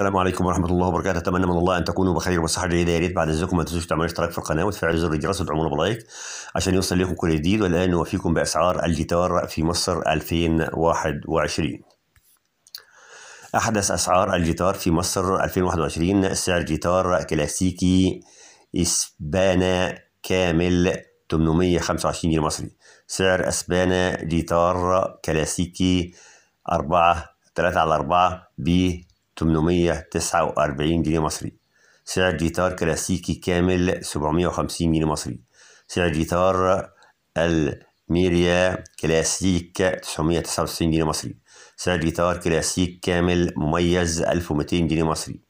السلام عليكم ورحمه الله وبركاته اتمنى من الله ان تكونوا بخير وصحه جيده يا ريت بعد اذنكم ما تنسوش تعملوا اشتراك في القناه وتفعلوا زر الجرس وتعملوا بلايك عشان يوصل لكم كل جديد والان نوفيكم باسعار الجيتار في مصر 2021 احدث اسعار الجيتار في مصر 2021 سعر جيتار كلاسيكي اسبانا كامل 825 جنيه مصري سعر اسبانا جيتار كلاسيكي 4 3 على 4 ب 849 جنيه مصري سعر جيتار كلاسيكي كامل 750 جنيه مصري سعر جيتار الميريا كلاسيك 999 جنيه مصري سعر جيتار كلاسيك كامل مميز 1200 جنيه مصري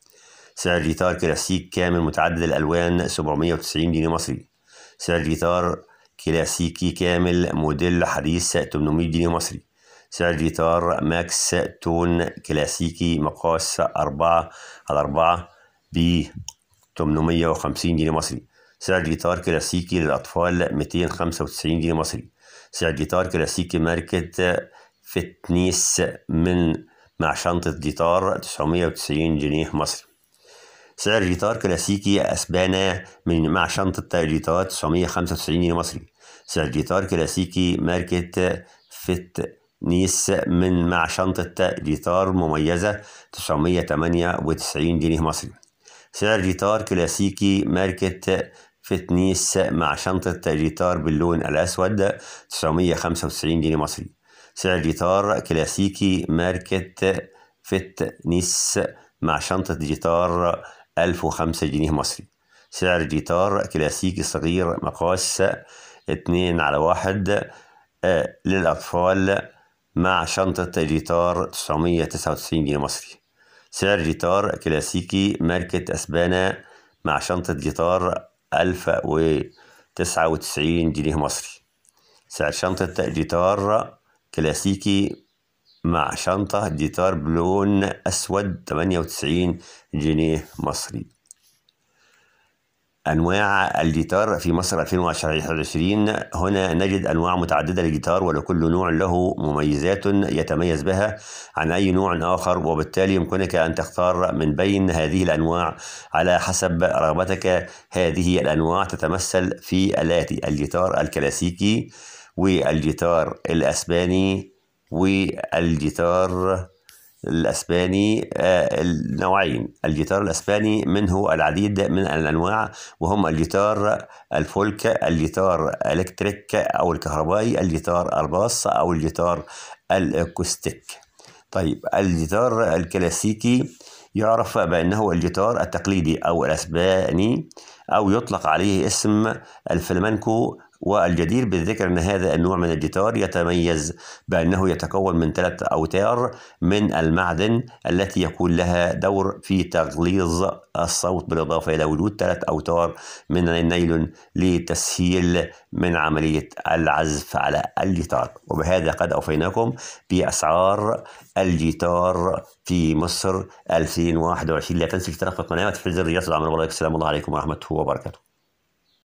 سعر جيتار كلاسيك كامل متعدد الألوان 790 جنيه مصري سعر جيتار كلاسيكي كامل موديل حديث 800 جنيه مصري سعر جيتار ماكس تون كلاسيكي مقاس أربعة على أربعة ب 850 جنيه مصري سعر جيتار كلاسيكي للأطفال 295 جنيه مصري سعر جيتار كلاسيكي ماركة فتنيس من مع شنطة جيتار 990 جنيه مصري سعر جيتار كلاسيكي أسبانا من مع شنطة جيتار 995 جنيه مصري سعر جيتار كلاسيكي ماركة فت نيس من مع شنطة جيتار مميزة 998 جنيه مصري سعر جيتار كلاسيكي ماركة فتنيس مع شنطة جيتار باللون الأسود 995 جنيه مصري سعر جيتار كلاسيكي ماركة فتنيس مع شنطة جيتار 1005 جنيه مصري سعر جيتار كلاسيكي صغير مقاس 2 على 1 آه، للأطفال مع شنطة جيتار 999 جنيه مصري سعر جيتار كلاسيكي ماركة أسبانا مع شنطة جيتار 1099 جنيه مصري سعر شنطة جيتار كلاسيكي مع شنطة جيتار بلون أسود 98 جنيه مصري أنواع الجيتار في مصر 2021 هنا نجد أنواع متعددة للجيتار ولكل نوع له مميزات يتميز بها عن أي نوع آخر وبالتالي يمكنك أن تختار من بين هذه الأنواع على حسب رغبتك هذه الأنواع تتمثل في آلات الجيتار الكلاسيكي والجيتار الأسباني والجيتار الاسباني آه، نوعين الجيتار الاسباني منه العديد من الانواع وهم الجيتار الفولك الجيتار الكتريك او الكهربائي الجيتار الباص او الجيتار الاكوستيك طيب الجيتار الكلاسيكي يعرف بأنه الجيتار التقليدي أو الأسباني أو يطلق عليه اسم الفلمنكو والجدير بالذكر أن هذا النوع من الجيتار يتميز بأنه يتكون من ثلاث أوتار من المعدن التي يكون لها دور في تغليظ الصوت بالإضافة إلى وجود ثلاث أوتار من النيلون لتسهيل من عملية العزف على الجيتار وبهذا قد أوفيناكم بأسعار الجيتار في مصر 2021 لا تنسوا الاشتراك في القناة وتفعيل زر الجرس السلام الله عليكم ورحمة الله وبركاته